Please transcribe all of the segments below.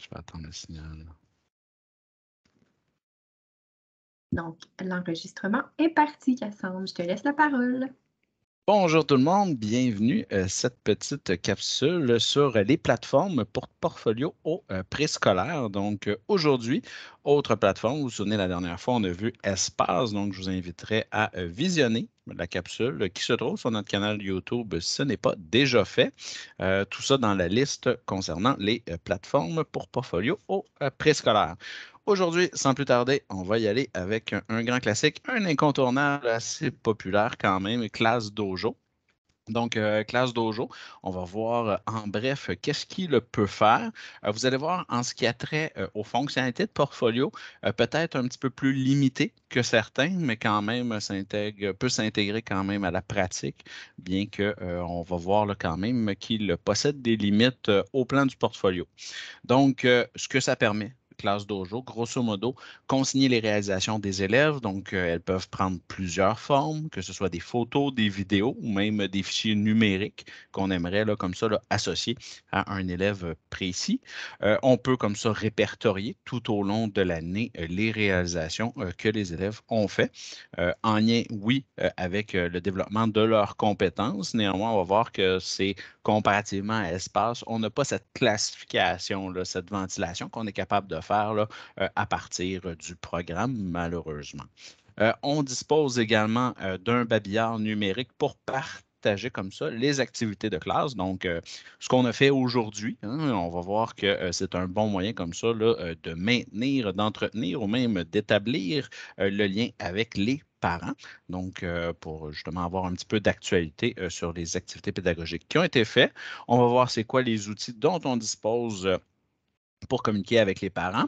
Je vais attendre le signal. Donc, l'enregistrement est parti, Cassandre. Je te laisse la parole. Bonjour tout le monde, bienvenue à euh, cette petite capsule sur les plateformes pour portfolio au euh, préscolaire. Donc euh, aujourd'hui, autre plateforme, vous vous souvenez la dernière fois, on a vu Espace, donc je vous inviterai à visionner la capsule euh, qui se trouve sur notre canal YouTube ce n'est pas déjà fait. Euh, tout ça dans la liste concernant les euh, plateformes pour portfolio au préscolaire. Aujourd'hui, sans plus tarder, on va y aller avec un grand classique, un incontournable assez populaire quand même, Classe Dojo. Donc, euh, classe Dojo, on va voir euh, en bref euh, qu'est-ce qu'il peut faire. vous allez voir en ce qui a trait aux fonctionnalités de portfolio, peut-être un petit peu plus limité que certains, mais quand même peut s'intégrer quand même à la pratique, bien qu'on va voir quand même qu'il possède des limites au plan du portfolio. Donc, ce que ça permet, classe dojo, grosso modo, consigner les réalisations des élèves. Donc, euh, elles peuvent prendre plusieurs formes, que ce soit des photos, des vidéos ou même des fichiers numériques qu'on aimerait, là, comme ça, associer à un élève précis. Euh, on peut, comme ça, répertorier tout au long de l'année euh, les réalisations que les élèves ont fait, en lien, oui, avec le développement de leurs compétences. Néanmoins, on va voir que c'est comparativement à espace, on n'a pas cette classification, là, cette ventilation qu'on est capable de faire euh, à partir euh, du programme, malheureusement. Euh, on dispose également d'un babillard numérique pour partager comme ça les activités de classe. Donc, ce qu'on a fait aujourd'hui, hein, on va voir que c'est un bon moyen comme ça de maintenir, d'entretenir ou même d'établir le lien avec les parents. Donc, pour justement avoir un petit peu d'actualité sur les activités pédagogiques qui ont été faites, on va voir c'est quoi les outils dont on dispose pour communiquer avec les parents.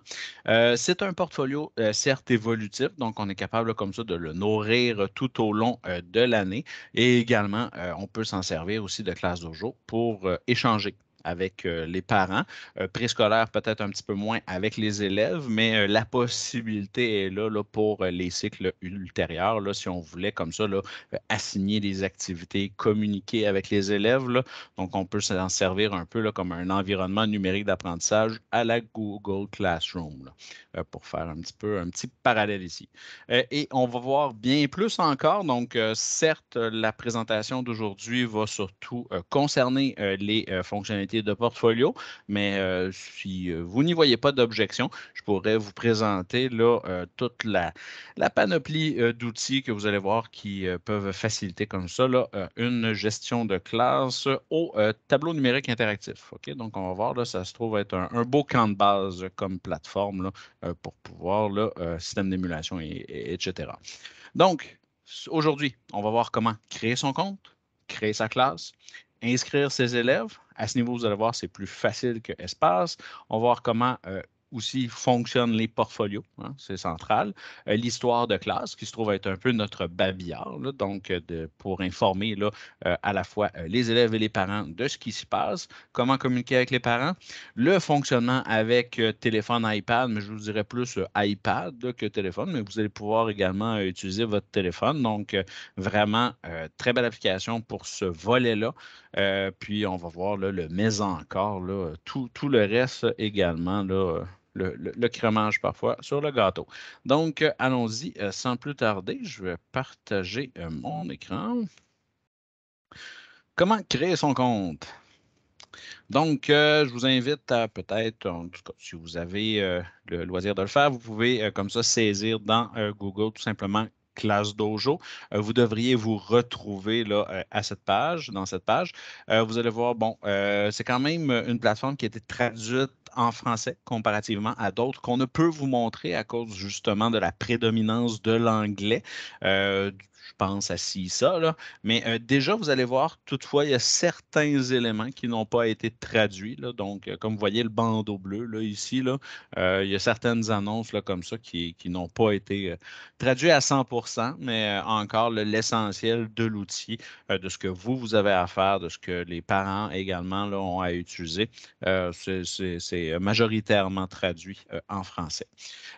Euh, c'est un portfolio euh, certes évolutif, donc on est capable comme ça de le nourrir euh, tout au long de l'année et également on peut s'en servir aussi de classe dojo pour échanger avec euh, les parents. Euh, préscolaire, peut-être un petit peu moins avec les élèves, mais euh, la possibilité est là, pour les cycles ultérieurs, là, si on voulait comme ça assigner des activités, communiquer avec les élèves. Donc, on peut s'en servir un peu comme un environnement numérique d'apprentissage à la Google Classroom pour faire un petit peu un petit parallèle ici. Et on va voir bien plus encore. Donc, certes, la présentation d'aujourd'hui va surtout concerner les fonctionnalités de portfolio. Mais euh, si euh, vous n'y voyez pas d'objection, je pourrais vous présenter là, euh, toute la, la panoplie d'outils que vous allez voir qui peuvent faciliter comme ça une gestion de classe au tableau numérique interactif. Donc, on va voir, là, ça se trouve être un, beau camp de base comme plateforme pour pouvoir, système d'émulation, et, etc. Donc, aujourd'hui, on va voir comment créer son compte, créer sa classe, inscrire ses élèves, à ce niveau, vous allez voir, c'est plus facile que espace. On va voir comment euh, aussi fonctionnent les portfolios, hein, c'est central. Euh, l'histoire de classe, qui se trouve être un peu notre babillard, donc euh, pour informer euh, à la fois les élèves et les parents de ce qui s'y passe, comment communiquer avec les parents. Le fonctionnement avec téléphone, iPad, mais je vous dirais plus iPad que téléphone, mais vous allez pouvoir également utiliser votre téléphone. Donc, vraiment, très belle application pour ce volet-là. puis, on va voir le maison encore, tout, le reste également le, cremage, parfois sur le gâteau. Donc, euh, allons-y euh, sans plus tarder. Je vais partager euh, mon écran. Comment créer son compte? Donc, je vous invite à peut-être, en tout cas, si vous avez le loisir de le faire, vous pouvez comme ça saisir dans Google tout simplement classe dojo. vous devriez vous retrouver là, à cette page, dans cette page. vous allez voir, bon, c'est quand même une plateforme qui a été traduite en français comparativement à d'autres qu'on ne peut vous montrer à cause justement de la prédominance de l'anglais. Euh, je pense, à ça, Là. Mais euh, déjà, vous allez voir, toutefois, il y a certains éléments qui n'ont pas été traduits. Donc, euh, comme vous voyez, le bandeau bleu là, ici, là, euh, il y a certaines annonces là, comme ça qui, n'ont pas été traduites à 100 mais encore l'essentiel de l'outil, de ce que vous, vous avez à faire, de ce que les parents également là, ont à utiliser, c'est majoritairement traduit en français.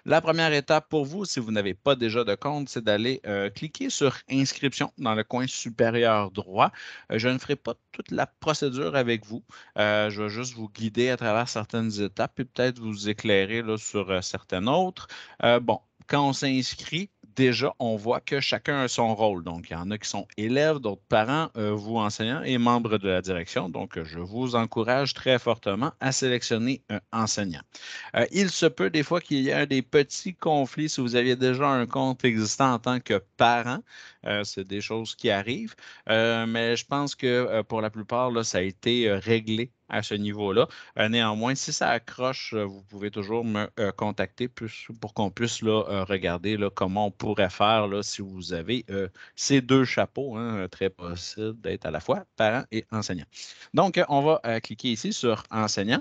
La première étape pour vous, si vous n'avez pas déjà de compte, c'est d'aller cliquer sur inscription dans le coin supérieur droit. Euh, je ne ferai pas toute la procédure avec vous. Euh, je vais juste vous guider à travers certaines étapes et peut-être vous éclairer sur euh, certaines autres. bon, quand on s'inscrit, déjà, on voit que chacun a son rôle. Donc, il y en a qui sont élèves, d'autres parents, euh, vous enseignants et membres de la direction. Donc, euh, je vous encourage très fortement à sélectionner un enseignant. Euh, il se peut des fois qu'il y ait des petits conflits si vous aviez déjà un compte existant en tant que parent. C'est des choses qui arrivent. mais je pense que pour la plupart, là, ça a été réglé à ce niveau-là. Euh, néanmoins, si ça accroche, euh, vous pouvez toujours me euh, contacter pour qu'on puisse là, regarder là, comment on pourrait faire là, si vous avez ces deux chapeaux, hein, très possible d'être à la fois parent et enseignant. Donc, on va cliquer ici sur enseignant.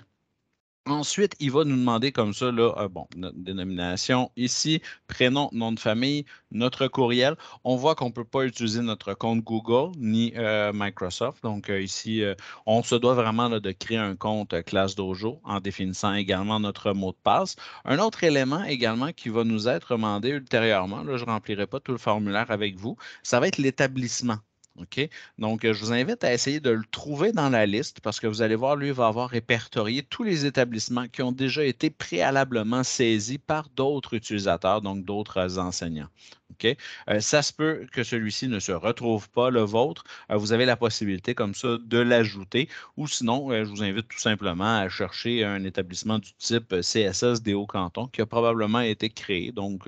Ensuite, il va nous demander comme ça, euh, bon, notre dénomination ici, prénom, nom de famille, notre courriel. On voit qu'on ne peut pas utiliser notre compte Google ni euh, Microsoft. Donc euh, ici, on se doit vraiment de créer un compte classe dojo en définissant également notre mot de passe. Un autre élément également qui va nous être demandé ultérieurement, là, je ne remplirai pas tout le formulaire avec vous, ça va être l'établissement OK? Donc, euh, je vous invite à essayer de le trouver dans la liste parce que vous allez voir, lui va avoir répertorié tous les établissements qui ont déjà été préalablement saisis par d'autres utilisateurs, donc d'autres enseignants. OK? Euh, ça se peut que celui-ci ne se retrouve pas, le vôtre. Euh, vous avez la possibilité comme ça de l'ajouter ou sinon, je vous invite tout simplement à chercher un établissement du type CSS des Hauts-Cantons qui a probablement été créé. Donc,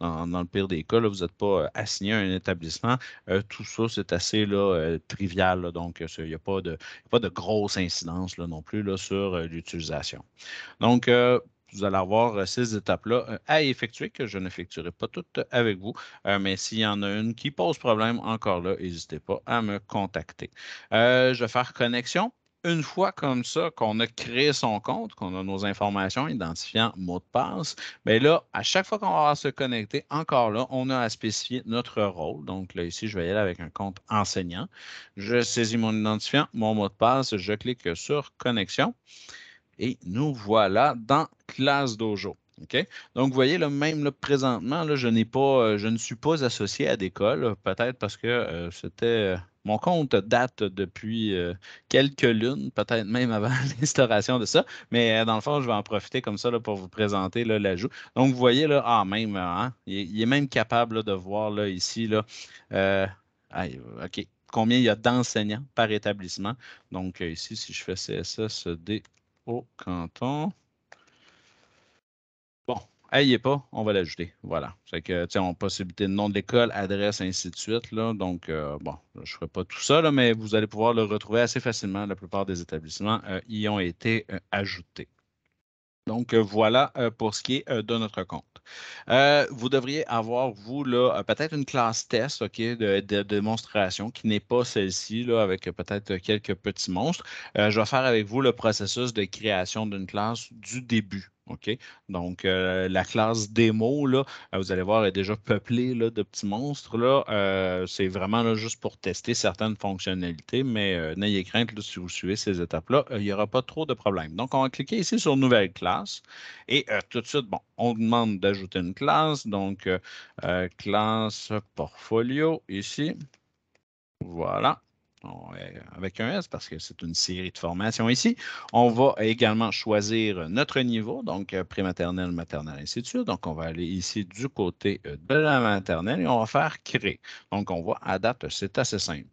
dans, le pire des cas, vous n'êtes pas assigné à un établissement. tout ça, c'est à assez euh, trivial. donc, euh, il n'y a, pas de grosse incidence non plus sur euh, l'utilisation. Donc, vous allez avoir ces étapes-là à effectuer que je n'effectuerai pas toutes avec vous. mais s'il y en a une qui pose problème, encore là, n'hésitez pas à me contacter. je vais faire connexion une fois comme ça qu'on a créé son compte, qu'on a nos informations, identifiant, mot de passe, mais ben là, à chaque fois qu'on va se connecter, encore là, on a à spécifier notre rôle. Donc là, ici, je vais y aller avec un compte enseignant. Je saisis mon identifiant, mon mot de passe, je clique sur connexion et nous voilà dans classe dojo. Donc, vous voyez, même là, présentement, je n'ai pas, euh, je ne suis pas associé à d'école, peut-être parce que euh, c'était. Euh, mon compte date depuis quelques lunes, peut-être même avant l'instauration de ça, mais dans le fond, je vais en profiter comme ça pour vous présenter l'ajout. Donc, vous voyez, là, ah, même, hein, hein, il, est, même capable de voir ici, combien il y a d'enseignants par établissement. Donc, ici, si je fais CSS D au canton, ah, pas, on va l'ajouter. Voilà. C'est que, tu possibilité de nom de l'école, adresse, ainsi de suite. Là. Donc, euh, bon, je ne ferai pas tout ça, mais vous allez pouvoir le retrouver assez facilement. La plupart des établissements euh, y ont été euh, ajoutés. Donc, voilà pour ce qui est de notre compte. vous devriez avoir, vous, là, peut-être une classe test ok, de, démonstration qui n'est pas celle-ci, là, avec peut-être quelques petits monstres. je vais faire avec vous le processus de création d'une classe du début. OK? Donc, euh, la classe démo, là, euh, vous allez voir, est déjà peuplée là, de petits monstres. Là. Euh, c'est vraiment là, juste pour tester certaines fonctionnalités, mais n'ayez crainte, là, si vous suivez ces étapes-là, il n'y aura pas trop de problèmes. Donc, on va cliquer ici sur Nouvelle classe et tout de suite, bon, on demande d'ajouter une classe. Donc, classe portfolio ici. Voilà avec un S parce que c'est une série de formations ici. On va également choisir notre niveau, donc euh, prématernelle, maternelle, ainsi de suite. Donc, on va aller ici du côté euh, de la maternelle et on va faire créer. Donc, on voit à date, c'est assez simple.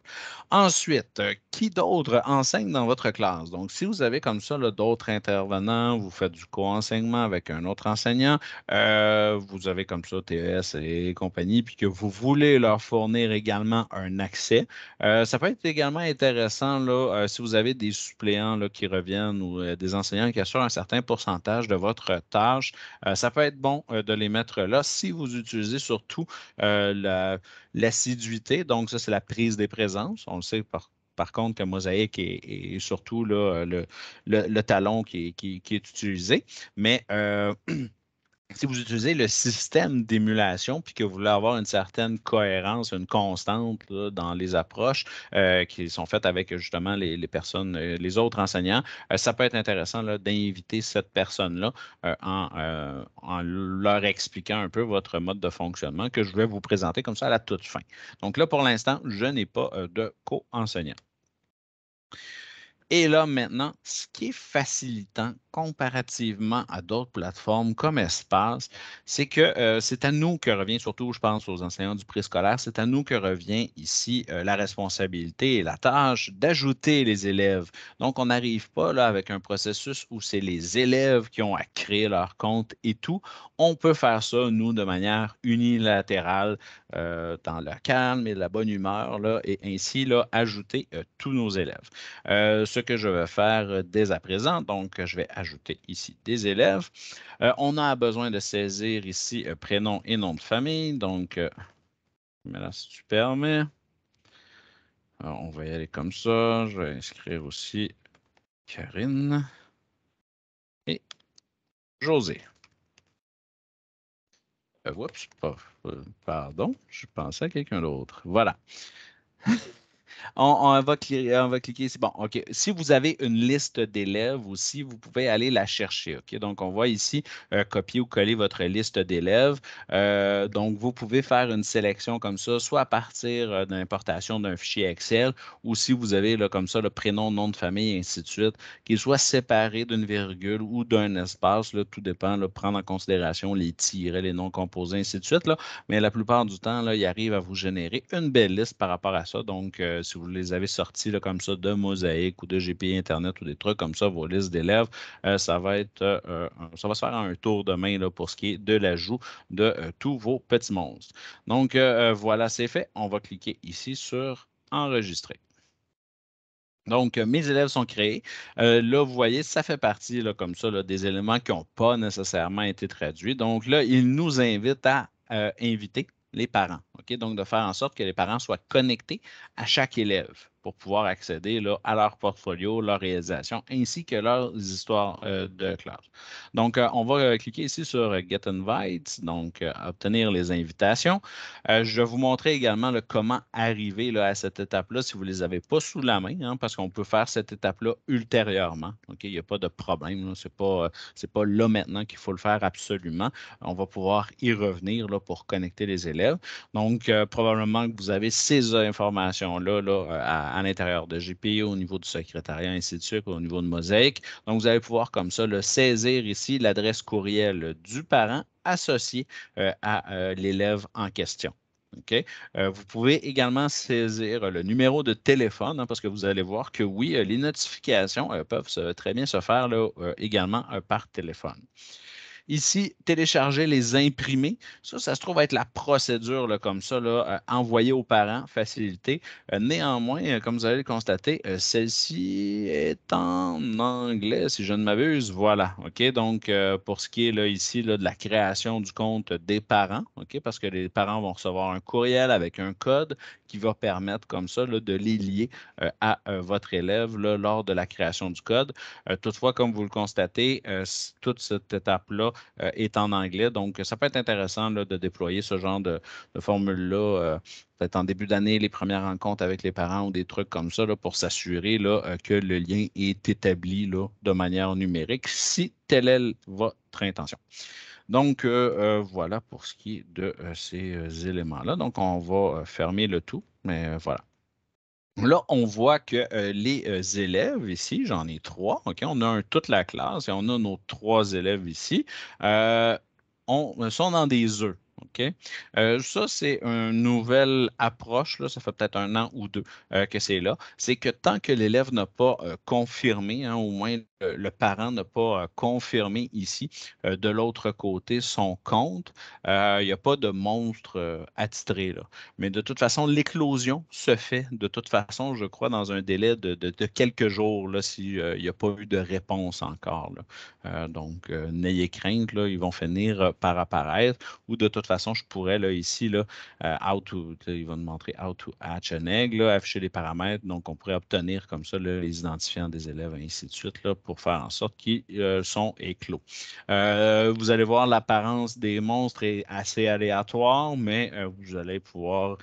Ensuite, euh, qui d'autre enseigne dans votre classe? Donc, si vous avez comme ça d'autres intervenants, vous faites du co-enseignement avec un autre enseignant, vous avez comme ça TES et compagnie, puis que vous voulez leur fournir également un accès, ça peut être également également intéressant, là, euh, si vous avez des suppléants là, qui reviennent ou euh, des enseignants qui assurent un certain pourcentage de votre tâche, euh, ça peut être bon de les mettre là si vous utilisez surtout l'assiduité. donc, ça, c'est la prise des présences. On le sait par contre que Mosaïque est, surtout le, le, talon qui, qui, est utilisé. Mais si vous utilisez le système d'émulation puis que vous voulez avoir une certaine cohérence, une constante dans les approches euh, qui sont faites avec justement les, personnes, euh, les autres enseignants, euh, ça peut être intéressant d'inviter cette personne-là en, en, leur expliquant un peu votre mode de fonctionnement que je vais vous présenter comme ça à la toute fin. Donc là, pour l'instant, je n'ai pas de co-enseignant. Et là, maintenant, ce qui est facilitant comparativement à d'autres plateformes comme Espace, c'est que euh, c'est à nous que revient, surtout je pense aux enseignants du préscolaire, c'est à nous que revient ici euh, la responsabilité et la tâche d'ajouter les élèves. Donc, on n'arrive pas là avec un processus où c'est les élèves qui ont à créer leur compte et tout. On peut faire ça, nous, de manière unilatérale, euh, dans le calme et la bonne humeur, là, et ainsi là, ajouter tous nos élèves. ce que je vais faire dès à présent, donc je vais ajouter ici des élèves. Euh, on a besoin de saisir ici euh, prénom et nom de famille. Donc, euh, si tu permets, on va y aller comme ça. Je vais inscrire aussi Karine et José. oups, pardon, je pensais à quelqu'un d'autre. Voilà. On, va, cliquer ici. Bon, OK. Si vous avez une liste d'élèves aussi, vous pouvez aller la chercher. OK? Donc, on voit ici euh, copier ou coller votre liste d'élèves. Euh, donc, vous pouvez faire une sélection comme ça, soit à partir euh, d'importation d'un fichier Excel ou si vous avez là, comme ça le prénom, nom de famille, ainsi de suite, qu'il soit séparé d'une virgule ou d'un espace. Là, tout dépend. prendre en considération les tirets, les noms composés, ainsi de suite. Là. Mais la plupart du temps, là, il arrive à vous générer une belle liste par rapport à ça. Donc, euh, si vous les avez sortis comme ça de Mosaïque ou de GPI Internet ou des trucs comme ça, vos listes d'élèves, euh, ça va être euh, ça va se faire un tour de main pour ce qui est de l'ajout de tous vos petits monstres. Donc voilà, c'est fait. On va cliquer ici sur enregistrer. Donc, mes élèves sont créés. là, vous voyez, ça fait partie, comme ça, des éléments qui n'ont pas nécessairement été traduits. Donc, là, il nous invite à inviter les parents. ok, Donc, de faire en sorte que les parents soient connectés à chaque élève pour pouvoir accéder là, à leur portfolio, leur réalisation, ainsi que leurs histoires euh, de classe. Donc, euh, on va euh, cliquer ici sur Get Invites, donc obtenir les invitations. je vais vous montrer également comment arriver à cette étape-là si vous ne les avez pas sous la main, hein, parce qu'on peut faire cette étape-là ultérieurement. Il n'y a pas de problème. Ce n'est pas, pas là maintenant qu'il faut le faire absolument. On va pouvoir y revenir là, pour connecter les élèves. Donc, probablement que vous avez ces informations-là là, à à l'intérieur de GPI, au niveau du secrétariat, ainsi de suite, au niveau de Mosaïque. Donc, vous allez pouvoir comme ça le saisir ici l'adresse courriel du parent associé euh, à euh, l'élève en question. ok euh, vous pouvez également saisir le numéro de téléphone hein, parce que vous allez voir que oui, les notifications peuvent très bien se faire également par téléphone. Ici, télécharger les imprimés. Ça, ça se trouve être la procédure comme ça, euh, Envoyer aux parents, facilité. Euh, néanmoins, euh, comme vous allez le constater, celle-ci est en anglais, si je ne m'abuse. Voilà. OK? Donc, pour ce qui est là, ici de la création du compte des parents, OK? Parce que les parents vont recevoir un courriel avec un code qui va permettre comme ça de les lier euh, à euh, votre élève lors de la création du code. Euh, toutefois, comme vous le constatez, toute cette étape-là est en anglais, donc ça peut être intéressant de déployer ce genre de, formule-là peut-être en début d'année, les premières rencontres avec les parents ou des trucs comme ça pour s'assurer que le lien est établi de manière numérique, si telle est votre intention. Donc, euh, euh, voilà pour ce qui est de euh, ces éléments-là. Donc, on va fermer le tout, mais voilà. Là, on voit que les élèves ici, j'en ai trois, OK? On a un, toute la classe et on a nos trois élèves ici, on, sont dans des œufs. OK? ça, c'est une nouvelle approche, là, ça fait peut-être un an ou deux que c'est là. C'est que tant que l'élève n'a pas confirmé, hein, au moins le parent n'a pas euh, confirmé ici euh, de l'autre côté son compte. Euh, il n'y a pas de monstre attitré. Là. Mais de toute façon, l'éclosion se fait de toute façon, je crois, dans un délai de, quelques jours s'il n'y a pas eu de réponse encore. donc, n'ayez crainte, ils vont finir par apparaître. Ou de toute façon, je pourrais là, ici, là, how to, ils vont nous montrer how to hatch an egg, afficher les paramètres. Donc, on pourrait obtenir comme ça les identifiants des élèves, et ainsi de suite. Là, pour faire en sorte qu'ils euh, sont éclos. Euh, vous allez voir, l'apparence des monstres est assez aléatoire, mais euh, vous allez pouvoir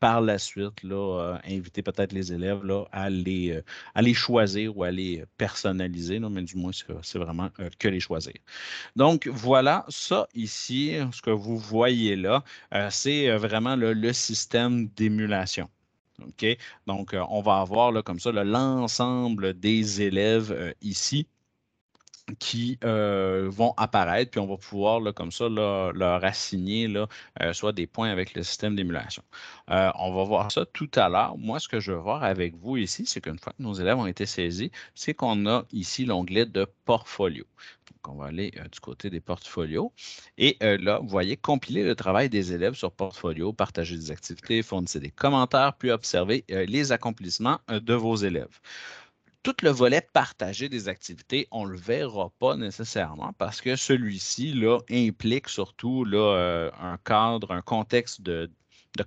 par la suite là, inviter peut-être les élèves à, les, à choisir ou à les personnaliser, mais du moins, c'est vraiment que les choisir. Donc, voilà, ça ici, ce que vous voyez là, c'est vraiment le système d'émulation. Donc, euh, on va avoir comme ça l'ensemble des élèves euh, ici qui euh, vont apparaître, puis on va pouvoir, comme ça, leur assigner euh, soit des points avec le système d'émulation. Euh, on va voir ça tout à l'heure. Moi, ce que je veux voir avec vous ici, c'est qu'une fois que nos élèves ont été saisis, c'est qu'on a ici l'onglet de portfolio. Donc, on va aller du côté des portfolios. Et là, vous voyez, compiler le travail des élèves sur portfolio, partager des activités, fournir des commentaires, puis observer les accomplissements de vos élèves tout le volet partagé des activités, on ne le verra pas nécessairement parce que celui-ci implique surtout là, euh, un cadre, un contexte de,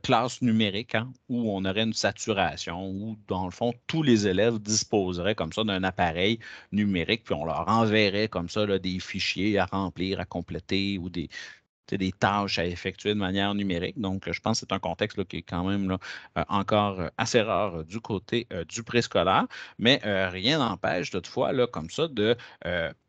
classe numérique hein, où on aurait une saturation, où dans le fond, tous les élèves disposeraient comme ça d'un appareil numérique, puis on leur enverrait comme ça des fichiers à remplir, à compléter ou des, des tâches à effectuer de manière numérique. Donc, je pense que c'est un contexte qui est quand même euh, encore euh, assez rare euh, du côté du préscolaire, mais rien n'empêche toutefois, là, comme ça, de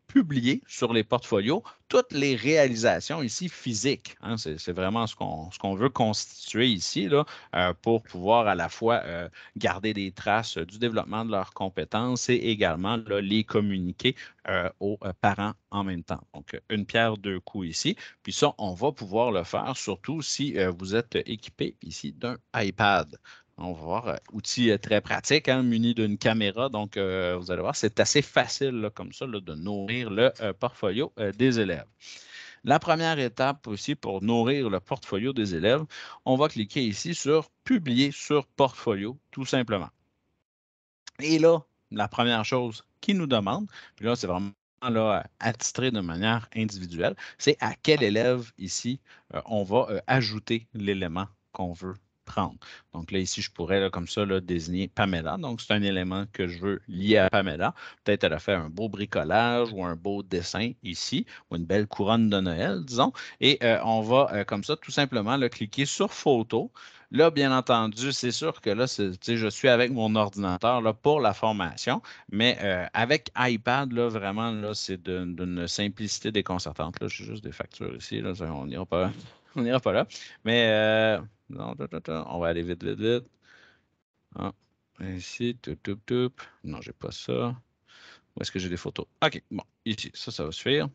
publier sur les portfolios toutes les réalisations ici physiques. Hein. c'est vraiment ce qu'on veut constituer ici là, euh, pour pouvoir à la fois euh, garder des traces euh, du développement de leurs compétences et également les communiquer aux parents en même temps. Donc, une pierre deux coups ici. Puis ça, on va pouvoir le faire surtout si vous êtes équipé ici d'un iPad. On va voir. Euh, outil euh, très pratique, hein, muni d'une caméra. Donc, euh, vous allez voir, c'est assez facile comme ça de nourrir le portfolio des élèves. La première étape aussi pour nourrir le portfolio des élèves, on va cliquer ici sur Publier sur portfolio, tout simplement. Et là, la première chose qui nous demande, puis là, c'est vraiment attitré de manière individuelle, c'est à quel élève ici on va ajouter l'élément qu'on veut prendre. Donc là, ici, je pourrais comme ça là, désigner Pamela. Donc, c'est un élément que je veux lier à Pamela. Peut-être elle a fait un beau bricolage ou un beau dessin ici, ou une belle couronne de Noël, disons. Et euh, on va euh, comme ça tout simplement le cliquer sur Photo. Là, bien entendu, c'est sûr que là, je suis avec mon ordinateur là, pour la formation, mais euh, avec iPad, là, vraiment, là, c'est d'une simplicité déconcertante. Là, j'ai juste des factures ici. Là, on n'ira pas, on pas là. Mais on va aller vite, vite, vite. Ah, ici, tout, tout, tout. Non, j'ai pas ça. Où est-ce que j'ai des photos? OK, bon, ici, ça, ça va suffire.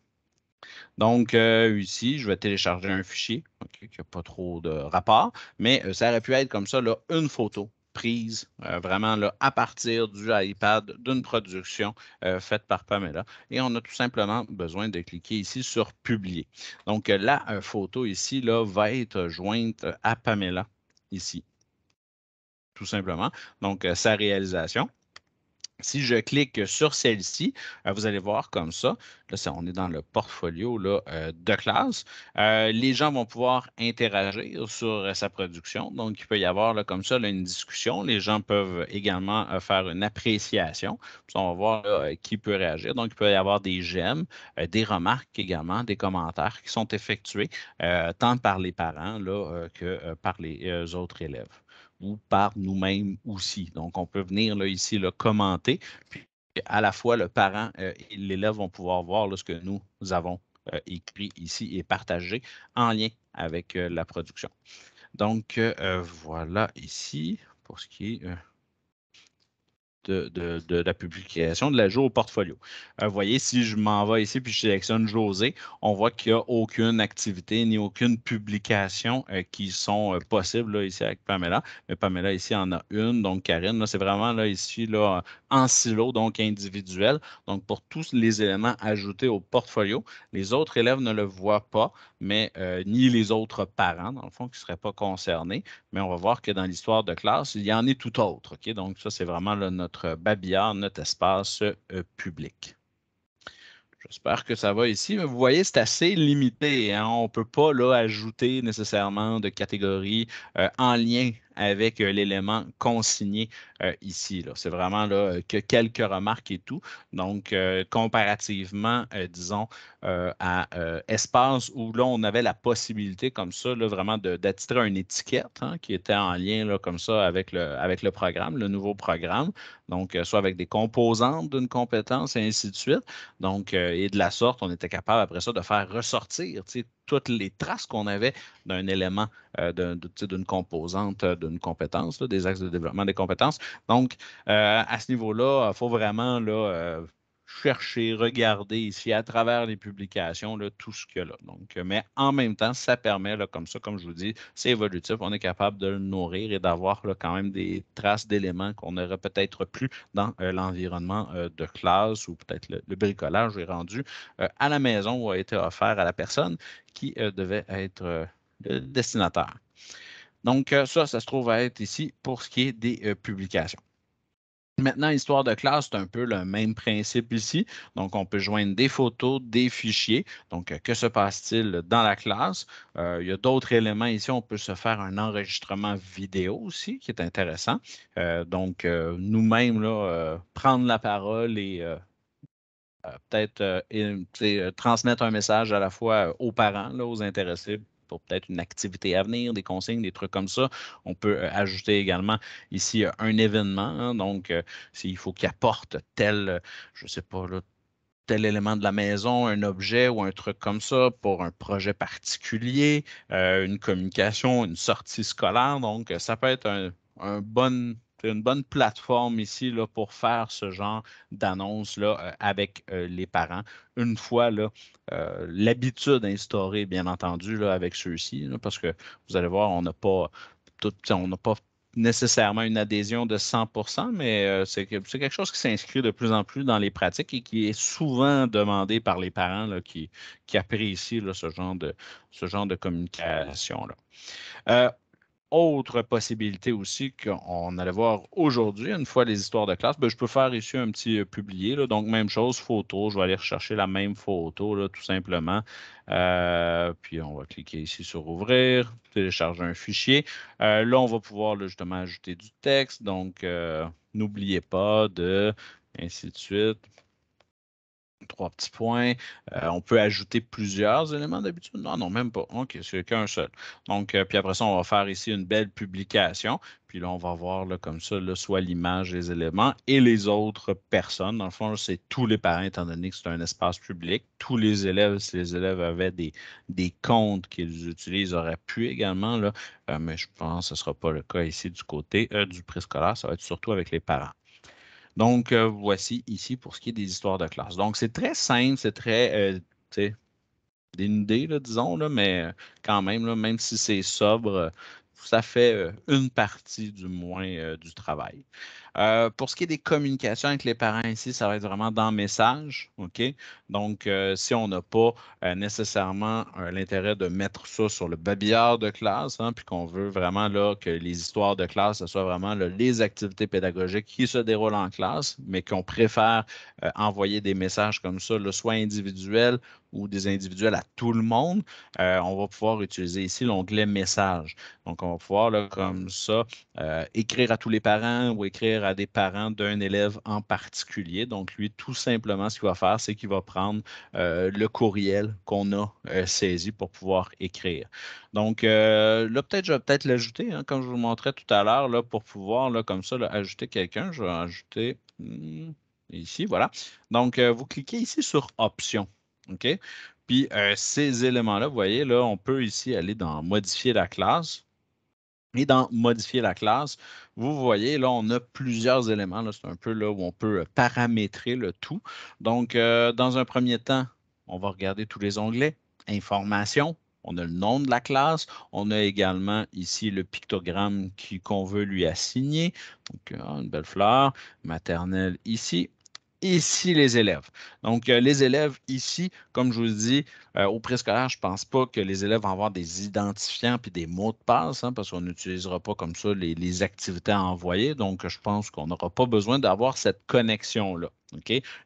Donc, euh, ici, je vais télécharger un fichier qui n'a pas trop de rapport, mais euh, ça aurait pu être comme ça, là, une photo prise euh, vraiment là, à partir du iPad d'une production euh, faite par Pamela. Et on a tout simplement besoin de cliquer ici sur Publier. Donc, euh, la photo ici là, va être jointe à Pamela ici, tout simplement. Donc, sa réalisation. Si je clique sur celle-ci, euh, vous allez voir comme ça. Là, on est dans le portfolio euh, de classe. Euh, les gens vont pouvoir interagir sur sa production. Donc, il peut y avoir comme ça une discussion. Les gens peuvent également faire une appréciation. on va voir qui peut réagir. Donc, il peut y avoir des j'aime, des remarques également, des commentaires qui sont effectués tant par les parents que par les autres élèves par nous-mêmes aussi. Donc, on peut venir là, ici le commenter. Puis, à la fois, le parent euh, et l'élève vont pouvoir voir ce que nous avons euh, écrit ici et partagé en lien avec euh, la production. Donc, voilà ici pour ce qui est de, la publication de l'ajout au portfolio. Euh, vous voyez, si je m'en vais ici puis je sélectionne José, on voit qu'il n'y a aucune activité ni aucune publication euh, qui sont euh, possibles ici avec Pamela. Mais Pamela ici en a une, donc Karine, c'est vraiment là, ici là, en silo, donc individuel. Donc pour tous les éléments ajoutés au portfolio, les autres élèves ne le voient pas, mais ni les autres parents, dans le fond, qui ne seraient pas concernés. Mais on va voir que dans l'histoire de classe, il y en est tout autre. Ok Donc ça, c'est vraiment notre notre euh, babillard, notre espace euh, public. J'espère que ça va ici. Vous voyez, c'est assez limité. Hein. On ne peut pas là, ajouter nécessairement de catégories euh, en lien avec euh, l'élément consigné euh, ici. C'est vraiment là, euh, que quelques remarques et tout. Donc, comparativement, disons, à Espace, où là, on avait la possibilité comme ça, vraiment d'attitrer une étiquette hein, qui était en lien comme ça avec le, avec le programme, le nouveau programme. Donc, soit avec des composantes d'une compétence et ainsi de suite. Donc, et de la sorte, on était capable après ça de faire ressortir toutes les traces qu'on avait d'un élément, euh, d'une composante, euh, d'une compétence, des axes de développement des compétences. Donc, euh, à ce niveau-là, il faut vraiment chercher, regarder ici à travers les publications, là, tout ce qu'il y a là. Donc, euh, mais en même temps, ça permet, comme ça, comme je vous dis, c'est évolutif. On est capable de le nourrir et d'avoir quand même des traces d'éléments qu'on n'aurait peut-être plus dans euh, l'environnement euh, de classe ou peut-être le, bricolage est rendu à la maison ou a été offert à la personne qui devait être le destinataire. Donc, ça, ça se trouve à être ici pour ce qui est des publications. Maintenant, Histoire de classe, c'est un peu le même principe ici. Donc, on peut joindre des photos, des fichiers. Donc, euh, que se passe-t-il dans la classe? Euh, il y a d'autres éléments ici. On peut se faire un enregistrement vidéo aussi, qui est intéressant. Euh, donc, nous-mêmes, prendre la parole et peut-être transmettre un message à la fois aux parents, aux intéressés, peut-être une activité à venir, des consignes, des trucs comme ça. On peut euh, ajouter également ici euh, un événement. Hein. donc, euh, s'il faut qu'il apporte tel, je ne sais pas, tel élément de la maison, un objet ou un truc comme ça pour un projet particulier, une communication, une sortie scolaire. Donc, ça peut être un, un bon une bonne plateforme ici là, pour faire ce genre d'annonce là, euh, avec euh, les parents. Une fois euh, l'habitude instaurée, bien entendu, là, avec ceux-ci, parce que vous allez voir, on n'a pas on n'a pas nécessairement une adhésion de 100%, mais c'est quelque chose qui s'inscrit de plus en plus dans les pratiques et qui est souvent demandé par les parents là, qui, qui apprécient ce, genre de, ce genre de communication. Là. Euh, autre possibilité aussi qu'on allait voir aujourd'hui, une fois les histoires de classe, ben, je peux faire ici un petit euh, Publier », Là, donc, même chose, photo. Je vais aller rechercher la même photo, là, tout simplement. Euh, puis, on va cliquer ici sur Ouvrir, télécharger un fichier. Euh, là, on va pouvoir justement ajouter du texte. Donc, n'oubliez pas de ainsi de suite. Trois petits points. Euh, on peut ajouter plusieurs éléments d'habitude. Non, non, même pas. OK, c'est qu'un seul. Donc, euh, puis après ça, on va faire ici une belle publication. Puis là, on va voir comme ça, là, soit l'image, les éléments et les autres personnes. Dans le fond, c'est tous les parents, étant donné que c'est un espace public. Tous les élèves, si les élèves avaient des, des comptes qu'ils utilisent, auraient pu également. Euh, mais je pense que ce ne sera pas le cas ici du côté du préscolaire. Ça va être surtout avec les parents. Donc, euh, voici ici pour ce qui est des histoires de classe. Donc, c'est très simple, c'est très, euh, dénudé, là, disons, mais euh, quand même, là, même si c'est sobre, euh, ça fait une partie du moins du travail. Euh, pour ce qui est des communications avec les parents ici, ça va être vraiment dans message. OK? Donc, euh, si on n'a pas euh, nécessairement l'intérêt de mettre ça sur le babillard de classe, hein, puis qu'on veut vraiment là, que les histoires de classe, ce soit vraiment les activités pédagogiques qui se déroulent en classe, mais qu'on préfère envoyer des messages comme ça, le soit individuels, ou des individuels à tout le monde, euh, on va pouvoir utiliser ici l'onglet Message ». Donc, on va pouvoir, comme ça, euh, écrire à tous les parents ou écrire à des parents d'un élève en particulier. Donc, lui, tout simplement, ce qu'il va faire, c'est qu'il va prendre euh, le courriel qu'on a saisi pour pouvoir écrire. Donc, là, peut-être, je vais peut-être l'ajouter, hein, comme je vous montrais tout à l'heure, pour pouvoir, là, comme ça, ajouter quelqu'un. Je vais ajouter hmm, ici, voilà. Donc, vous cliquez ici sur Options. OK? Puis euh, ces éléments-là, vous voyez, là, on peut ici aller dans modifier la classe. Et dans modifier la classe, vous voyez, là, on a plusieurs éléments. C'est un peu là où on peut euh, paramétrer le tout. Donc, euh, dans un premier temps, on va regarder tous les onglets. Information, on a le nom de la classe. On a également ici le pictogramme qu'on veut lui assigner. Donc, une belle fleur. Maternelle ici ici les élèves. Donc, euh, les élèves ici, comme je vous dis, euh, au préscolaire, je ne pense pas que les élèves vont avoir des identifiants puis des mots de passe, hein, parce qu'on n'utilisera pas comme ça les, activités à envoyer. Donc, je pense qu'on n'aura pas besoin d'avoir cette connexion-là.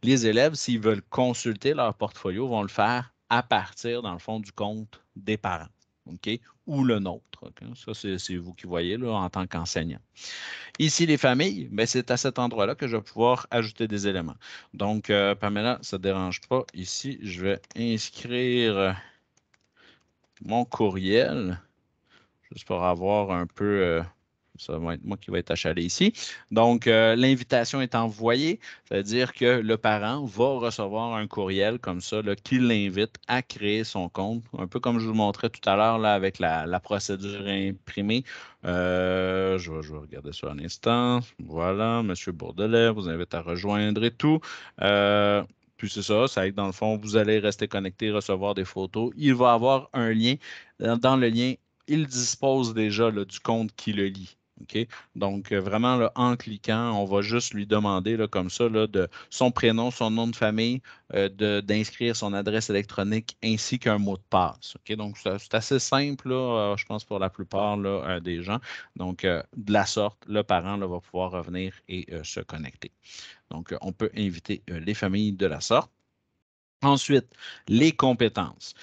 Les élèves, s'ils veulent consulter leur portfolio, vont le faire à partir, dans le fond, du compte des parents. Ok ou le nôtre. Ça, c'est vous qui voyez là, en tant qu'enseignant. Ici, les familles, ben, c'est à cet endroit-là que je vais pouvoir ajouter des éléments. Donc, euh, Pamela, ça ne dérange pas. Ici, je vais inscrire mon courriel, juste pour avoir un peu euh, ça va être moi qui va être achalé ici. Donc, euh, l'invitation est envoyée, c'est-à-dire que le parent va recevoir un courriel comme ça qui l'invite à créer son compte, un peu comme je vous montrais tout à l'heure avec la, procédure imprimée. Euh, je, vais, regarder ça un instant. Voilà, M. Bourdelais vous invite à rejoindre et tout. Euh, puis c'est ça, ça être dans le fond, vous allez rester connecté, recevoir des photos. Il va avoir un lien. Dans le lien, il dispose déjà du compte qui le lit. Donc, euh, vraiment, en cliquant, on va juste lui demander comme ça de son prénom, son nom de famille, euh, d'inscrire son adresse électronique ainsi qu'un mot de passe. OK, Donc, c'est assez simple, euh, je pense, pour la plupart des gens. Donc, de la sorte, le parent va pouvoir revenir et se connecter. Donc, on peut inviter les familles de la sorte. Ensuite, les compétences.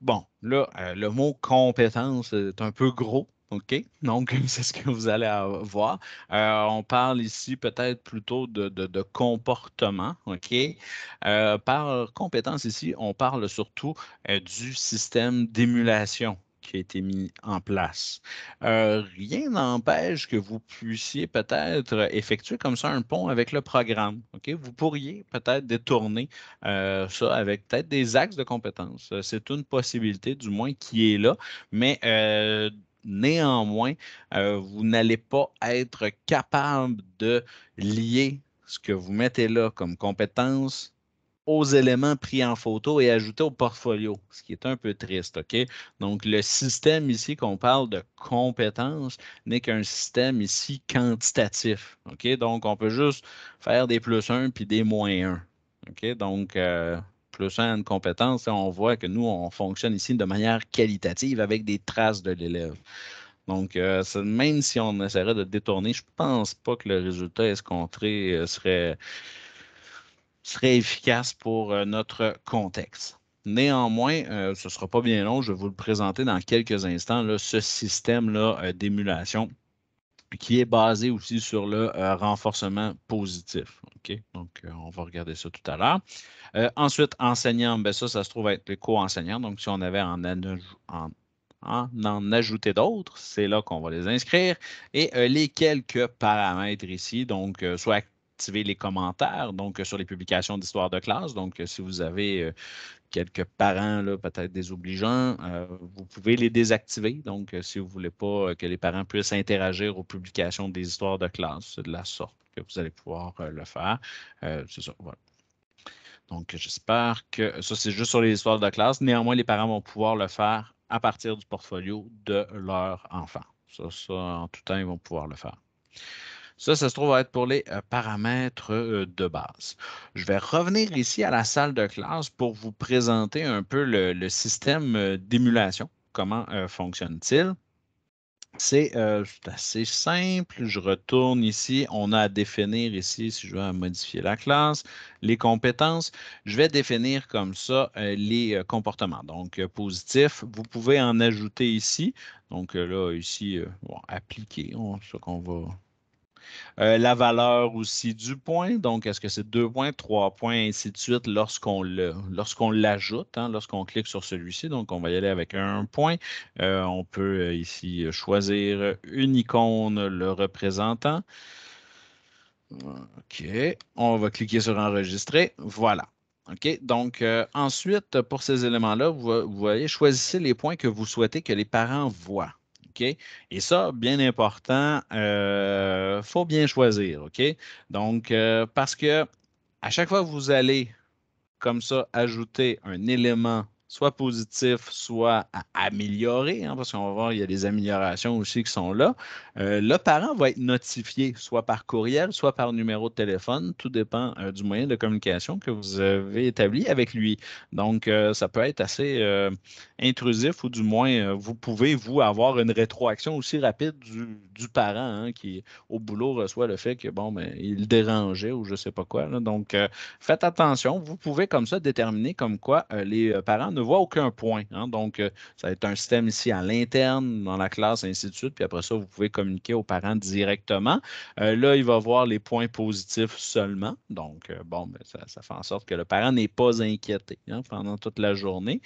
Bon, là, le mot compétence est un peu gros, OK, donc c'est ce que vous allez avoir. Euh, on parle ici peut-être plutôt de, comportement, OK? Euh, par compétence ici, on parle surtout euh, du système d'émulation qui a été mis en place. rien n'empêche que vous puissiez peut-être effectuer comme ça un pont avec le programme. Vous pourriez peut-être détourner ça avec peut-être des axes de compétences. C'est une possibilité, du moins, qui est là, mais Néanmoins, euh, vous n'allez pas être capable de lier ce que vous mettez là comme compétence aux éléments pris en photo et ajoutés au portfolio, ce qui est un peu triste, OK? Donc, le système ici qu'on parle de compétences n'est qu'un système ici quantitatif, OK? Donc, on peut juste faire des plus 1 puis des moins 1, OK? Donc, euh, plus un de compétences, on voit que nous, on fonctionne ici de manière qualitative avec des traces de l'élève. Donc, euh, même si on essaierait de détourner, je ne pense pas que le résultat escompté euh, serait, serait efficace pour euh, notre contexte. Néanmoins, ce ne sera pas bien long, je vais vous le présenter dans quelques instants, ce système là, d'émulation qui est basé aussi sur le euh, renforcement positif. ok Donc, euh, on va regarder ça tout à l'heure. Euh, ensuite, enseignants, ben ça, ça se trouve être les co-enseignants. Donc, si on avait en, en, en ajouter d'autres, c'est là qu'on va les inscrire. Et les quelques paramètres ici, donc soit les commentaires donc euh, sur les publications d'histoire de classe. Donc, euh, si vous avez euh, quelques parents, peut-être désobligeants, vous pouvez les désactiver. Donc, si vous ne voulez pas que les parents puissent interagir aux publications des histoires de classe, de la sorte que vous allez pouvoir le faire. c'est ça, voilà. Donc, j'espère que ça, c'est juste sur les histoires de classe. Néanmoins, les parents vont pouvoir le faire à partir du portfolio de leur enfant. Ça, ça, en tout temps, ils vont pouvoir le faire. Ça, ça se trouve à être pour les euh, paramètres euh, de base. Je vais revenir ici à la salle de classe pour vous présenter un peu le, système euh, d'émulation. Comment fonctionne-t-il? C'est assez simple. Je retourne ici. On a à définir ici, si je veux modifier la classe, les compétences. Je vais définir comme ça les comportements. Donc, positif, vous pouvez en ajouter ici. Donc là, ici, appliquer, on, hein, ce qu'on va euh, la valeur aussi du point, donc est-ce que c'est deux points, trois points, ainsi de suite, lorsqu'on l'ajoute, hein, lorsqu'on clique sur celui-ci. Donc, on va y aller avec un point. Euh, on peut euh, ici choisir une icône le représentant. OK. On va cliquer sur enregistrer. Voilà. OK? Donc, ensuite, pour ces éléments-là, vous voyez, choisissez les points que vous souhaitez que les parents voient. Et ça, bien important, il euh, faut bien choisir, OK? Donc, euh, parce que à chaque fois que vous allez comme ça ajouter un élément soit positif, soit amélioré, hein, parce qu'on va voir, il y a des améliorations aussi qui sont là. Euh, le parent va être notifié, soit par courriel, soit par numéro de téléphone. Tout dépend euh, du moyen de communication que vous avez établi avec lui. Donc, euh, ça peut être assez intrusif, ou du moins, vous pouvez, vous, avoir une rétroaction aussi rapide du, parent hein, qui, au boulot, reçoit le fait que, bon, ben, il dérangeait ou je ne sais pas quoi. Donc, faites attention. Vous pouvez comme ça déterminer comme quoi les parents ne voit aucun point. Hein. Donc, euh, ça va être un système ici à l'interne, dans la classe, ainsi de suite. Puis après ça, vous pouvez communiquer aux parents directement. Euh, là, il va voir les points positifs seulement. Donc, euh, bon, ben, ça, fait en sorte que le parent n'est pas inquiété hein, pendant toute la journée.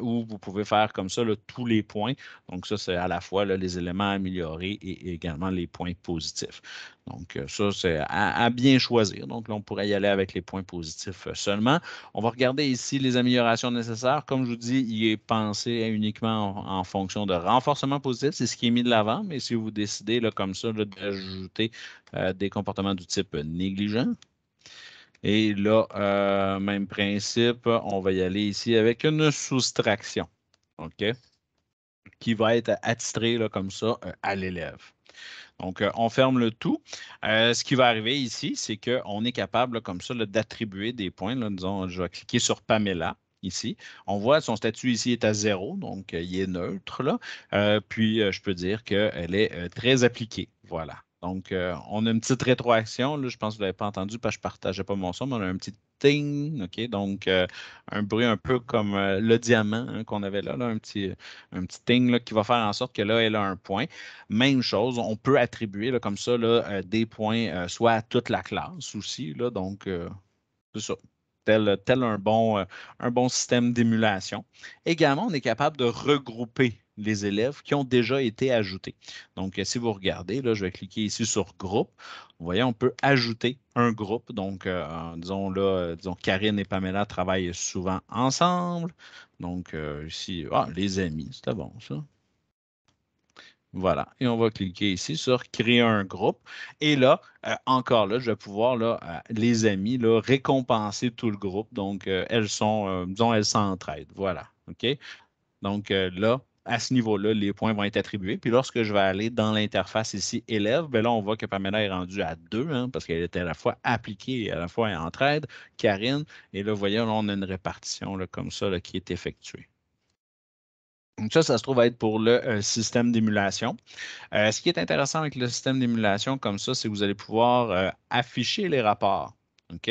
ou vous pouvez faire comme ça tous les points. Donc, ça, c'est à la fois les éléments améliorés et également les points positifs. Donc, euh, ça, c'est à, bien choisir. Donc, là, on pourrait y aller avec les points positifs euh, seulement. On va regarder ici les améliorations nécessaires. Comme je vous dis, il est pensé uniquement en, fonction de renforcement positif. C'est ce qui est mis de l'avant. Mais si vous décidez, là, comme ça, d'ajouter euh, des comportements du type négligent, et là, même principe, on va y aller ici avec une soustraction, OK, qui va être attitrée là, comme ça à l'élève. Donc, euh, on ferme le tout. Euh, ce qui va arriver ici, c'est qu'on est capable, comme ça, d'attribuer des points. disons, je vais cliquer sur Pamela ici. On voit son statut ici est à zéro, donc euh, il est neutre. Là. puis, je peux dire qu'elle est très appliquée. Voilà. Donc, on a une petite rétroaction. Là, je pense que vous ne l'avez pas entendu parce que je ne partageais pas mon son, mais on a une petite ting, OK? Donc, euh, un bruit un peu comme euh, le diamant hein, qu'on avait là, un petit, un petit ting qui va faire en sorte que là, elle a un point. Même chose, on peut attribuer là, comme ça euh, des points soit à toute la classe aussi, là, donc c'est ça. Tel, un, bon, un bon système d'émulation. Également, on est capable de regrouper les élèves qui ont déjà été ajoutés. Donc, si vous regardez, là, je vais cliquer ici sur groupe. Vous voyez, on peut ajouter un groupe. Donc, euh, disons là, euh, disons Karine et Pamela travaillent souvent ensemble. Donc, euh, ici, ah, les amis, c'était bon ça. Voilà. Et on va cliquer ici sur créer un groupe. Et là, encore là, je vais pouvoir, là, les amis, là, récompenser tout le groupe. Donc, elles sont, disons, elles s'entraident. Voilà. OK? Donc, là, à ce niveau-là, les points vont être attribués. Puis lorsque je vais aller dans l'interface ici élève, bien là, on voit que Pamela est rendue à deux, hein, parce qu'elle était à la fois appliquée et à la fois entraide. Karine, et là, vous voyez, on a une répartition là, comme ça qui est effectuée. Donc ça, ça se trouve être pour le euh, système d'émulation. Euh, ce qui est intéressant avec le système d'émulation comme ça, c'est que vous allez pouvoir euh, afficher les rapports. OK.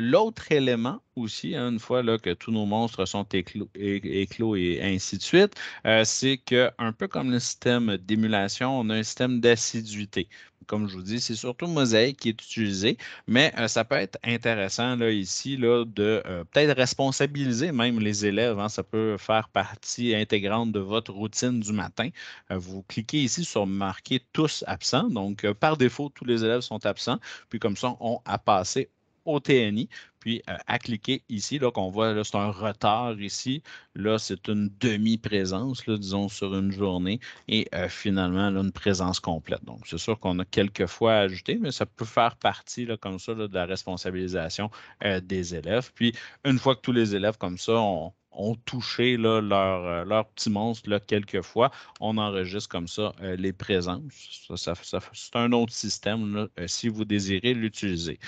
L'autre élément aussi, hein, une fois là, que tous nos monstres sont éclos, et ainsi de suite, euh, c'est qu'un peu comme le système d'émulation, on a un système d'assiduité comme je vous dis, c'est surtout Mosaïque qui est utilisé, mais euh, ça peut être intéressant là, ici là, de euh, peut-être responsabiliser même les élèves. Hein. ça peut faire partie intégrante de votre routine du matin. vous cliquez ici sur marquer tous absents. Donc, par défaut, tous les élèves sont absents. Puis comme ça, on a passé au TNI puis euh, à cliquer ici, là, qu'on voit, là, c'est un retard ici. Là, c'est une demi-présence, là, disons, sur une journée et euh, finalement, là, une présence complète. Donc, c'est sûr qu'on a quelques fois à ajouter, mais ça peut faire partie, là, comme ça, de la responsabilisation euh, des élèves. Puis, une fois que tous les élèves, comme ça, ont ont touché euh, leur, petit monstre là, quelques On enregistre comme ça euh, les présences. c'est un autre système euh, si vous désirez l'utiliser.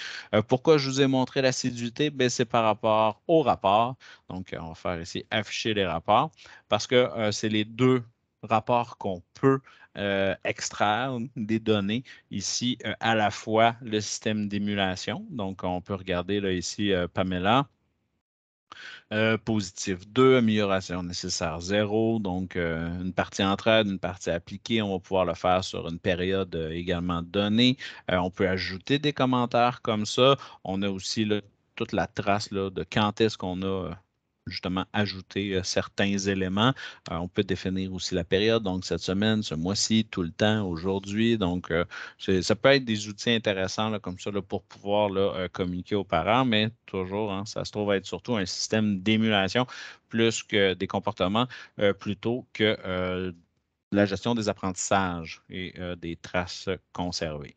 pourquoi je vous ai montré l'assiduité? Ben, c'est par rapport aux rapports. Donc, on va faire ici afficher les rapports parce que c'est les deux rapports qu'on peut extraire des données ici à la fois le système d'émulation. Donc, on peut regarder là, ici Pamela, euh, positif 2, amélioration nécessaire 0. Donc, euh, une partie entraide, une partie appliquée, on va pouvoir le faire sur une période euh, également donnée. on peut ajouter des commentaires comme ça. On a aussi toute la trace de quand est-ce qu'on a justement ajouter euh, certains éléments. Euh, on peut définir aussi la période, donc cette semaine, ce mois-ci, tout le temps, aujourd'hui. Donc, euh, ça peut être des outils intéressants comme ça pour pouvoir communiquer aux parents, mais toujours, hein, ça se trouve être surtout un système d'émulation plus que des comportements plutôt que la gestion des apprentissages et des traces conservées.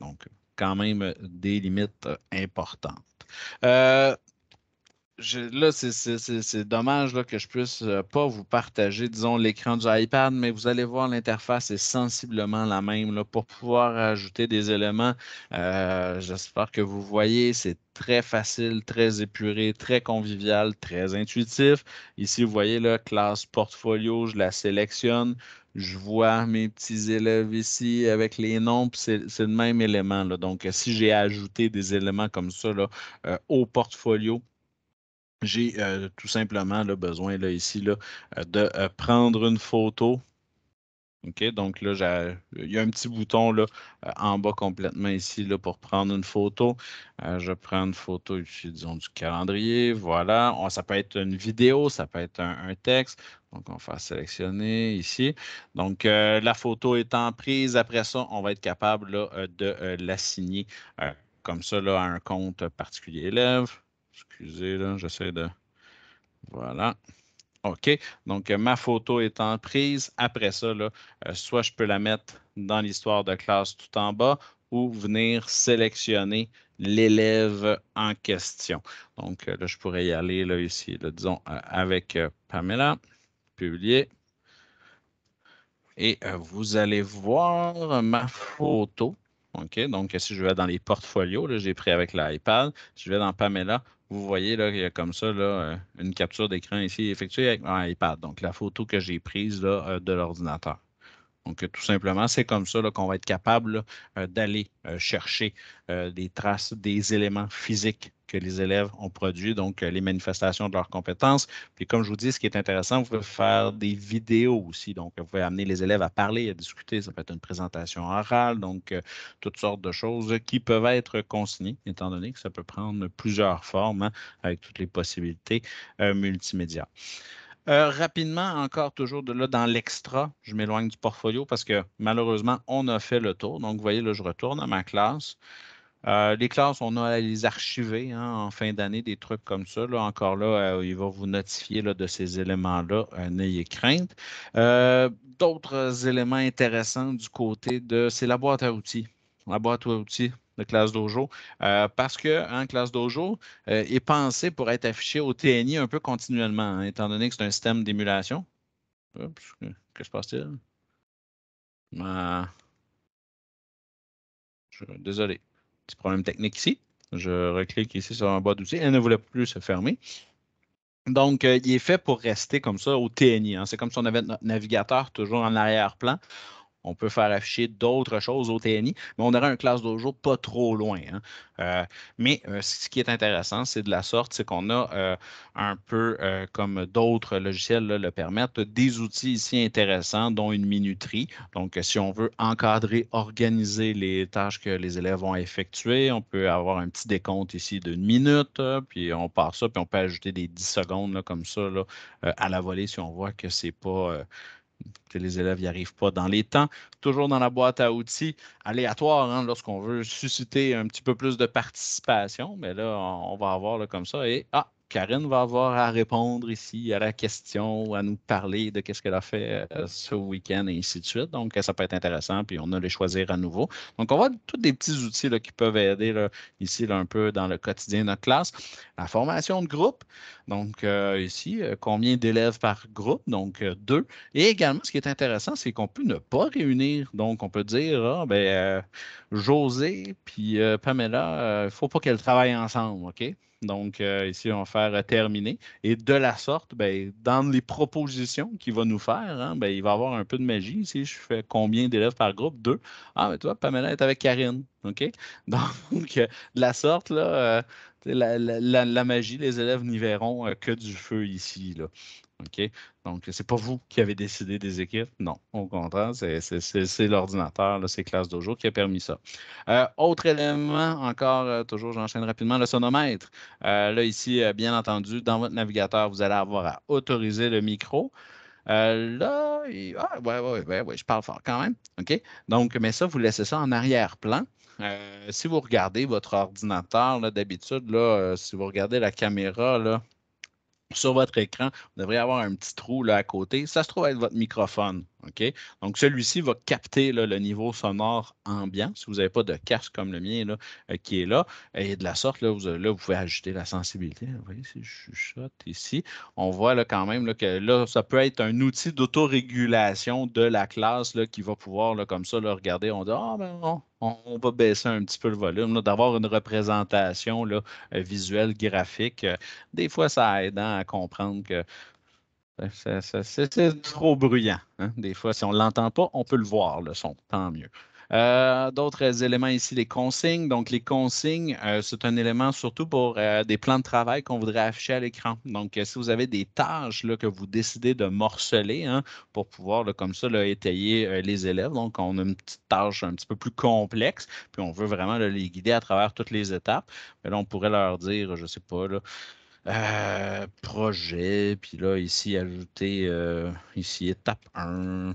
Donc, quand même des limites importantes là, c'est dommage que je puisse euh, pas vous partager, disons, l'écran du iPad, mais vous allez voir, l'interface est sensiblement la même. pour pouvoir ajouter des éléments, euh, j'espère que vous voyez, c'est très facile, très épuré, très convivial, très intuitif. Ici, vous voyez, là, classe portfolio, je la sélectionne. Je vois mes petits élèves ici avec les noms, c'est le même élément. Donc, si j'ai ajouté des éléments comme ça euh, au portfolio, j'ai euh, tout simplement le besoin là, ici euh, de euh, prendre une photo. OK, donc là, il y a un petit bouton en bas complètement ici pour prendre une photo. je prends une photo ici, disons, du calendrier. Voilà. ça peut être une vidéo, ça peut être un, texte. Donc, on va sélectionner ici. Donc, la photo étant prise, après ça, on va être capable là, de l'assigner comme ça à un compte particulier élève. Excusez, là, j'essaie de... Voilà. OK. Donc, euh, ma photo est en prise, après ça, euh, soit je peux la mettre dans l'histoire de classe tout en bas ou venir sélectionner l'élève en question. Donc, euh, là, je pourrais y aller là, ici, disons, avec Pamela, publier. Et vous allez voir ma photo. OK, donc si je vais dans les portfolios, j'ai pris avec l'iPad, si je vais dans Pamela, vous voyez, là, il y a comme ça là, euh, une capture d'écran ici effectuée avec ah, iPad. Donc, la photo que j'ai prise là, euh, de l'ordinateur. Donc, euh, tout simplement, c'est comme ça qu'on va être capable euh, d'aller euh, chercher des traces, des éléments physiques que les élèves ont produits, donc les manifestations de leurs compétences. Puis, comme je vous dis, ce qui est intéressant, vous pouvez faire des vidéos aussi. Donc, vous pouvez amener les élèves à parler, à discuter. Ça peut être une présentation orale, donc toutes sortes de choses qui peuvent être consignées, étant donné que ça peut prendre plusieurs formes hein, avec toutes les possibilités multimédia. Euh, rapidement, encore toujours de là dans l'extra, je m'éloigne du portfolio parce que malheureusement, on a fait le tour. Donc, vous voyez, là, je retourne à ma classe. Euh, les classes, on a à les archiver hein, en fin d'année, des trucs comme ça. Là, encore là, euh, il va vous notifier là, de ces éléments-là, n'ayez crainte. D'autres éléments intéressants du côté de, c'est la boîte à outils. La boîte à outils, de Classe Dojo. Euh, parce que hein, Classe Dojo euh, est pensé pour être affiché au TNI un peu continuellement, hein, étant donné que c'est un système d'émulation. Que, euh, que se passe-t-il? Ah. désolé. Petit problème technique ici. Je reclique ici sur un bas d'outil. Elle ne voulait plus se fermer. Donc, il est fait pour rester comme ça au TNI. Hein. C'est comme si on avait notre navigateur toujours en arrière-plan on peut faire afficher d'autres choses au TNI, mais on aura un classe d'aujourd'hui pas trop loin. Hein. Euh, mais euh, ce qui est intéressant, c'est de la sorte, c'est qu'on a euh, un peu, comme d'autres logiciels le permettent, des outils ici intéressants, dont une minuterie. Donc, si on veut encadrer, organiser les tâches que les élèves vont effectuer, on peut avoir un petit décompte ici d'une minute, puis on part ça, puis on peut ajouter des 10 secondes comme ça à la volée si on voit que c'est pas que les élèves n'y arrivent pas dans les temps. Toujours dans la boîte à outils aléatoire, hein, lorsqu'on veut susciter un petit peu plus de participation, mais là, on, va avoir comme ça et ah, Karine va avoir à répondre ici à la question, à nous parler de qu'est-ce qu'elle a fait euh, ce week-end et ainsi de suite. Donc, ça peut être intéressant, puis on a les choisir à nouveau. Donc, on voit tous des petits outils qui peuvent aider ici un peu dans le quotidien de notre classe. La formation de groupe, donc euh, ici, euh, combien d'élèves par groupe, donc deux. Et également, ce qui est intéressant, c'est qu'on peut ne pas réunir. Donc, on peut dire, ah, ben, José puis Pamela, il ne faut pas qu'elles travaillent ensemble, OK? Donc, euh, ici, on va faire euh, terminer. Et de la sorte, ben, dans les propositions qu'il va nous faire, hein, ben, il va avoir un peu de magie. Si je fais combien d'élèves par groupe? Deux. Ah, mais toi, Pamela est avec Karine. Donc, euh, de la sorte, la, magie, les élèves n'y verront que du feu ici. OK? Donc, n'est pas vous qui avez décidé des équipes. Non, au contraire, c'est l'ordinateur, c'est Classe Dojo qui a permis ça. Euh, autre élément, encore, euh, toujours, j'enchaîne rapidement, le sonomètre. Euh, là, ici, bien entendu, dans votre navigateur, vous allez avoir à autoriser le micro. là, oui, oui, oui, je parle fort quand même. OK? Donc, mais ça, vous laissez ça en arrière-plan. si vous regardez votre ordinateur, d'habitude, si vous regardez la caméra, sur votre écran, vous devriez avoir un petit trou là à côté. Ça se trouve être votre microphone. Donc, celui-ci va capter le niveau sonore ambiant. Si vous n'avez pas de casque comme le mien euh, qui est là, et de la sorte, là, vous, pouvez ajouter la sensibilité. Vous voyez, si je chuchote ici, on voit là, quand même que là, ça peut être un outil d'autorégulation de la classe qui va pouvoir, comme ça, regarder, on dit Ah, ben on, on, va baisser un petit peu le volume, d'avoir une représentation euh, visuelle, graphique. des fois, ça aide hein, à comprendre que c'est trop bruyant. Hein. Des fois, si on ne l'entend pas, on peut le voir, le son, tant mieux. Euh, d'autres euh, éléments ici, les consignes. Donc, les consignes, euh, c'est un élément surtout pour des plans de travail qu'on voudrait afficher à l'écran. Donc, si vous avez des tâches là, que vous décidez de morceler hein, pour pouvoir, comme ça, étayer les élèves, donc on a une petite tâche un petit peu plus complexe, puis on veut vraiment les guider à travers toutes les étapes. Mais là, on pourrait leur dire, je ne sais pas, là, euh, projet, puis là, ici, ajouter euh, ici étape 1, euh,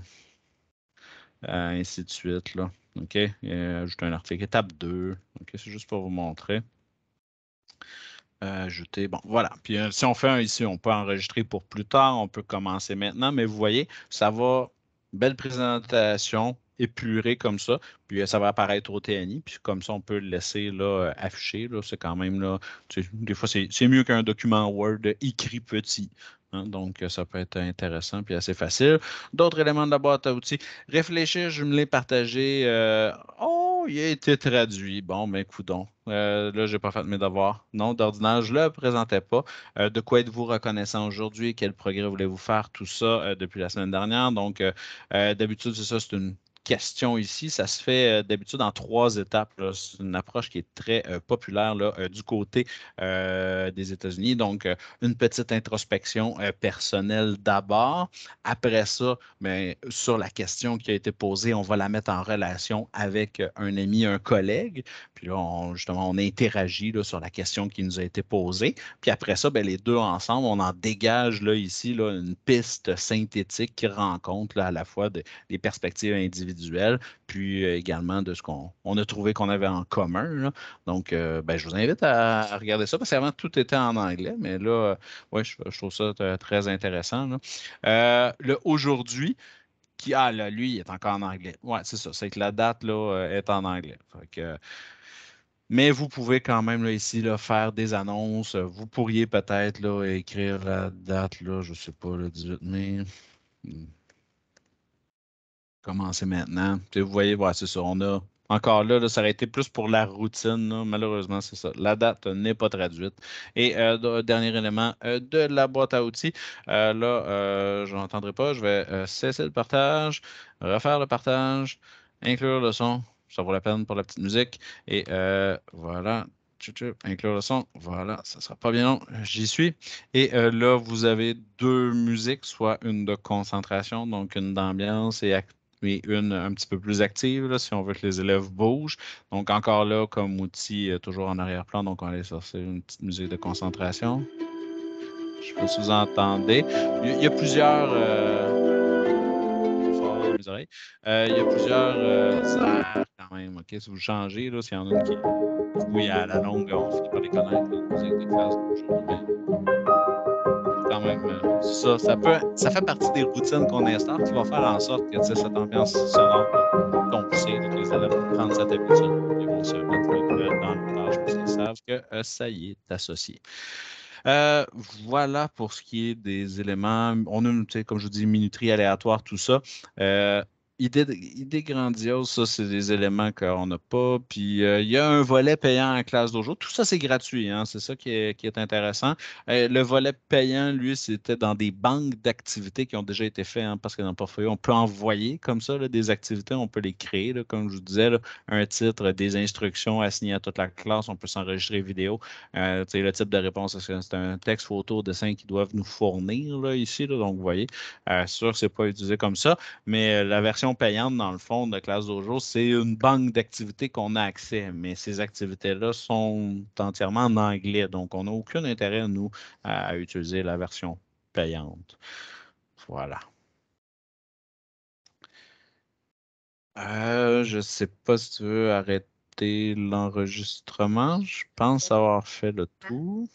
ainsi de suite. Là. OK? ajouter un article. Étape 2. OK? C'est juste pour vous montrer. ajouter. Bon, voilà. Puis si on fait un ici, on peut enregistrer pour plus tard. On peut commencer maintenant. Mais vous voyez, ça va. Belle présentation épuré comme ça. Puis euh, ça va apparaître au TNI. Puis comme ça, on peut le laisser là, euh, afficher. Là. C'est quand même là. Des fois, c'est mieux qu'un document Word écrit petit. Hein. donc, euh, ça peut être intéressant puis assez facile. D'autres éléments de la boîte à outils. Réfléchir, je me l'ai partagé, oh, il a été traduit. Bon, ben, coudon. là, je n'ai pas fait mes devoirs. Non, d'ordinaire, je ne le présentais pas. de quoi êtes-vous reconnaissant aujourd'hui? Quel progrès voulez-vous faire? Tout ça depuis la semaine dernière. Donc, d'habitude, c'est ça, c'est une question ici. Ça se fait euh, d'habitude en trois étapes. C'est une approche qui est très euh, populaire euh, du côté des États-Unis. Donc, une petite introspection personnelle d'abord. Après ça, ben, sur la question qui a été posée, on va la mettre en relation avec un ami, un collègue. Puis là, justement, on interagit sur la question qui nous a été posée. Puis après ça, ben, les deux ensemble, on en dégage là, ici une piste synthétique qui rencontre à la fois des perspectives individuelles puis euh, également de ce qu'on a trouvé qu'on avait en commun. Donc, euh, ben, je vous invite à, regarder ça, parce qu'avant, tout était en anglais, mais là, euh, je, trouve ça très intéressant. le aujourd'hui, qui, ah là, lui, est encore en anglais. Ouais, c'est ça, c'est que la date là, est en anglais. mais vous pouvez quand même ici là, faire des annonces. Vous pourriez peut-être écrire la date, là, je ne sais pas, le 18 mai. Hmm commencer maintenant. vous voyez, c'est ça. On a encore là, ça aurait été plus pour la routine. Malheureusement, c'est ça. La date n'est pas traduite. Et euh, euh, dernier élément euh, de la boîte à outils. là, je n'entendrai pas. Je vais cesser le partage, refaire le partage, inclure le son. Ça vaut la peine pour la petite musique. Et voilà. Inclure le son. Voilà, ça ne sera pas bien long. J'y suis. Et là, vous avez deux musiques, soit une de concentration, donc une d'ambiance et acte mais une un petit peu plus active là, si on veut que les élèves bougent. Donc, encore là, comme outil, euh, toujours en arrière-plan, donc on aller sortir une petite musique de concentration. Je ne sais pas si vous entendez. Il y a, plusieurs. Euh, euh... il y a plusieurs euh, quand même. ok Si vous changez, s'il y en a une qui oui, à la longue, on finit par les connaître, la musique des classes ça, ça, peut, ça fait partie des routines qu'on installe qui vont faire en sorte que cette ambiance sonore donc que les élèves vont prendre cette habitude. et vont se mettre dans le tâche parce qu'ils savent que euh, ça y est associé. Euh, voilà pour ce qui est des éléments. On a, comme je vous dis, minuterie aléatoire, tout ça. Euh, idée, grandiose, ça, c'est des éléments qu'on n'a pas. Puis euh, il y a un volet payant en classe d'aujourd'hui Tout ça, c'est gratuit. Hein. C'est ça qui est, intéressant. Euh, le volet payant, lui, c'était dans des banques d'activités qui ont déjà été faites. Hein, parce que dans le portfolio, on peut envoyer comme ça des activités, on peut les créer. comme je vous disais, un titre, des instructions assignées à toute la classe, on peut s'enregistrer vidéo. Euh, le type de réponse, c'est un texte, photo, dessin qu'ils doivent nous fournir ici. donc, vous voyez, sûr, ce n'est pas utilisé comme ça. Mais la version payante, dans le fond, de Classe Dojo, c'est une banque d'activités qu'on a accès, mais ces activités-là sont entièrement en anglais, donc on n'a aucun intérêt, nous, à utiliser la version payante. Voilà. Euh, je ne sais pas si tu veux arrêter l'enregistrement. Je pense avoir fait le tour.